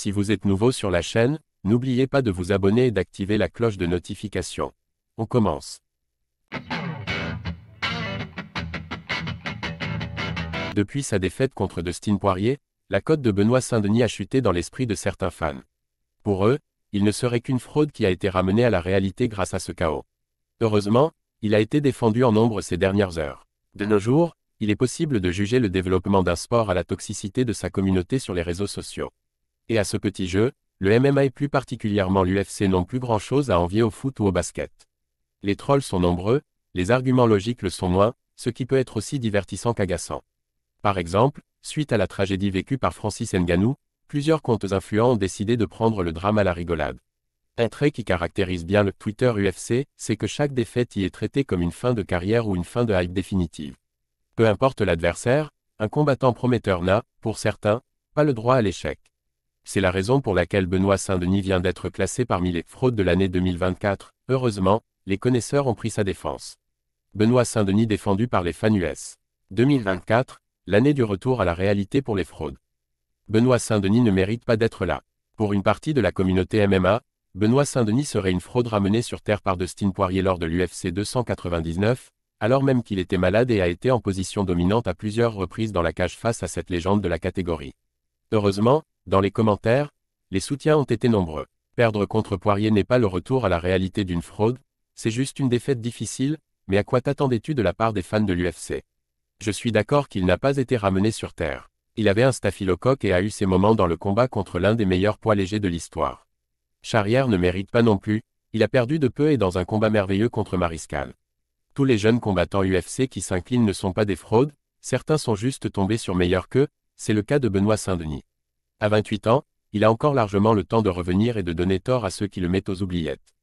Si vous êtes nouveau sur la chaîne, n'oubliez pas de vous abonner et d'activer la cloche de notification. On commence. Depuis sa défaite contre Dustin Poirier, la cote de Benoît Saint-Denis a chuté dans l'esprit de certains fans. Pour eux, il ne serait qu'une fraude qui a été ramenée à la réalité grâce à ce chaos. Heureusement, il a été défendu en nombre ces dernières heures. De nos jours, il est possible de juger le développement d'un sport à la toxicité de sa communauté sur les réseaux sociaux. Et à ce petit jeu, le MMA et plus particulièrement l'UFC n'ont plus grand-chose à envier au foot ou au basket. Les trolls sont nombreux, les arguments logiques le sont moins, ce qui peut être aussi divertissant qu'agaçant. Par exemple, suite à la tragédie vécue par Francis Nganou, plusieurs comptes influents ont décidé de prendre le drame à la rigolade. Un trait qui caractérise bien le Twitter UFC, c'est que chaque défaite y est traitée comme une fin de carrière ou une fin de hype définitive. Peu importe l'adversaire, un combattant prometteur n'a, pour certains, pas le droit à l'échec. C'est la raison pour laquelle Benoît Saint-Denis vient d'être classé parmi les fraudes de l'année 2024. Heureusement, les connaisseurs ont pris sa défense. Benoît Saint-Denis défendu par les fans US. 2024, l'année du retour à la réalité pour les fraudes. Benoît Saint-Denis ne mérite pas d'être là. Pour une partie de la communauté MMA, Benoît Saint-Denis serait une fraude ramenée sur terre par Dustin Poirier lors de l'UFC 299, alors même qu'il était malade et a été en position dominante à plusieurs reprises dans la cage face à cette légende de la catégorie. Heureusement, dans les commentaires, les soutiens ont été nombreux. Perdre contre Poirier n'est pas le retour à la réalité d'une fraude, c'est juste une défaite difficile, mais à quoi t'attendais-tu de la part des fans de l'UFC Je suis d'accord qu'il n'a pas été ramené sur Terre. Il avait un staphylocoque et a eu ses moments dans le combat contre l'un des meilleurs poids légers de l'histoire. Charrière ne mérite pas non plus, il a perdu de peu et dans un combat merveilleux contre Mariscal. Tous les jeunes combattants UFC qui s'inclinent ne sont pas des fraudes, certains sont juste tombés sur meilleur qu'eux, c'est le cas de Benoît Saint-Denis. À 28 ans, il a encore largement le temps de revenir et de donner tort à ceux qui le mettent aux oubliettes.